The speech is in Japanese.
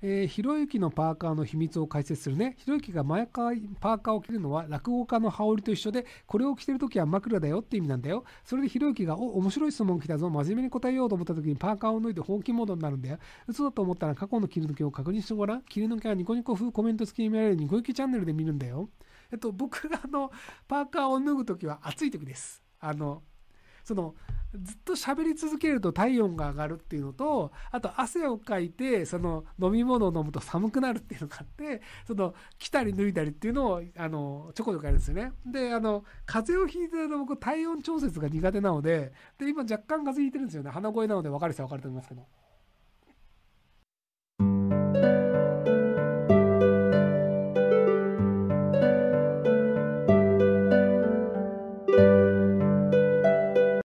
えー、ひろゆきのパーカーの秘密を解説するね。ひろゆきが前かパーカーを着るのは落語家の羽織と一緒で、これを着てるときは枕だよって意味なんだよ。それでひろゆきが、お、面白い質問来たぞ。真面目に答えようと思ったときにパーカーを脱いで放気モードになるんだよ。嘘だと思ったら過去の切り抜けを確認してごらん。切り抜けはニコニコ風コメント付きに見られるニコイケチャンネルで見るんだよ。えっと、僕があの、パーカーを脱ぐときは暑いときです。あの、その、ずっと喋り続けると体温が上がるっていうのと、あと汗をかいて、その飲み物を飲むと寒くなるっていうのがあって、その着たり脱いだりっていうのを、あの、ちょこちょこやるんですよね。で、あの、風邪をひいてると僕体温調節が苦手なので、で、今若干風邪ひいてるんですよね。鼻声なので分かる人は分かると思いますけど。